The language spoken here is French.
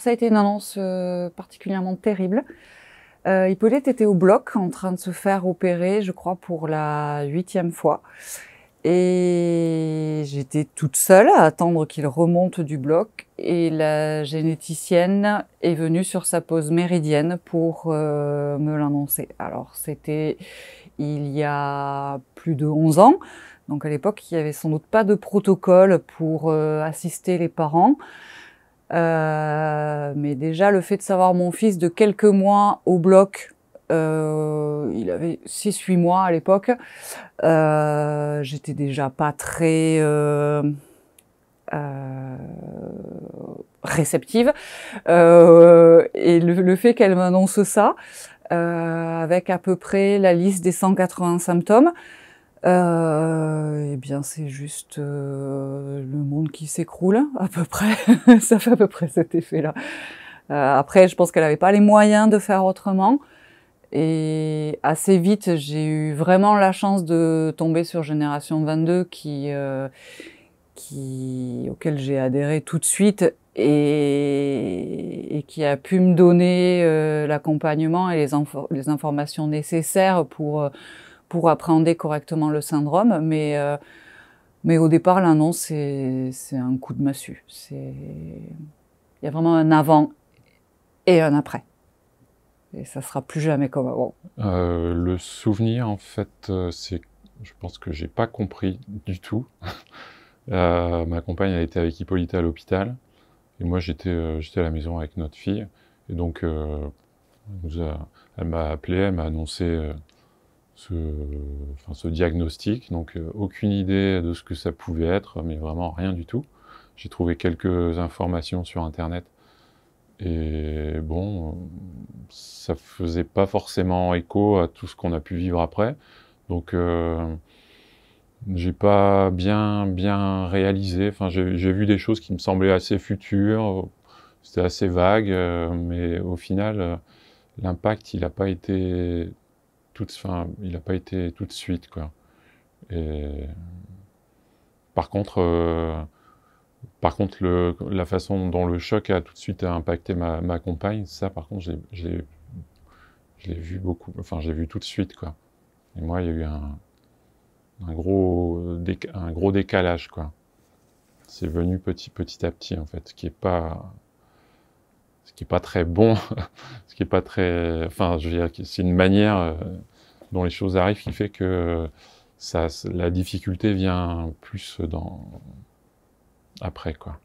ça a été une annonce euh, particulièrement terrible. Euh, Hippolyte était au bloc en train de se faire opérer, je crois, pour la huitième fois. Et j'étais toute seule à attendre qu'il remonte du bloc. Et la généticienne est venue sur sa pause méridienne pour euh, me l'annoncer. Alors c'était il y a plus de 11 ans. Donc à l'époque, il n'y avait sans doute pas de protocole pour assister les parents. Euh, mais déjà, le fait de savoir mon fils de quelques mois au bloc, euh, il avait 6-8 mois à l'époque, euh, j'étais déjà pas très euh, euh, réceptive. et le, fait qu'elle m'annonce ça, avec à peu près la liste des 180 symptômes, euh, eh bien, c'est juste euh, le monde qui s'écroule, à peu près. ça fait à peu près cet effet-là. Euh, après, je pense qu'elle n'avait pas les moyens de faire autrement. Et assez vite, j'ai eu vraiment la chance de tomber sur Génération 22, qui, euh, qui, auquel j'ai adhéré tout de suite et, qui a pu me donner l'accompagnement et les, les, informations nécessaires pour, pour appréhender correctement le syndrome. Mais, euh, mais au départ, l'annonce, c'est un coup de massue. Il y a vraiment un avant et un après. Et ça sera plus jamais comme avant. Euh, le souvenir, en fait, euh, c'est, je pense que j'ai pas compris du tout. ma compagne a été avec Hippolyte à l'hôpital. Et moi, j'étais à la maison avec notre fille. Et donc, elle m'a appelé, elle m'a annoncé ce, ce diagnostic. Donc euh, aucune idée de ce que ça pouvait être, mais vraiment rien du tout. J'ai trouvé quelques informations sur Internet. Et bon, ça faisait pas forcément écho à tout ce qu'on a pu vivre après. Donc, euh, j'ai pas bien, bien réalisé. Enfin, j'ai vu des choses qui me semblaient assez futures. C'était assez vague, euh, mais au final, l'impact, il n'a pas été il n'a pas été tout de suite, quoi. Et, par contre, euh, par contre le, la façon dont le choc a tout de suite impacté ma, compagne, ça, par contre, je l'ai vu beaucoup, enfin, j'ai vu tout de suite, quoi. Et moi, il y a eu un, gros, un gros décalage, quoi. C'est venu petit, petit à petit, en fait, qui n'est pas, ce qui n'est pas très bon, ce qui est pas très. Enfin, je veux dire, c'est une manière euh, dont les choses arrivent qui fait que euh, ça, la difficulté vient plus dans après quoi.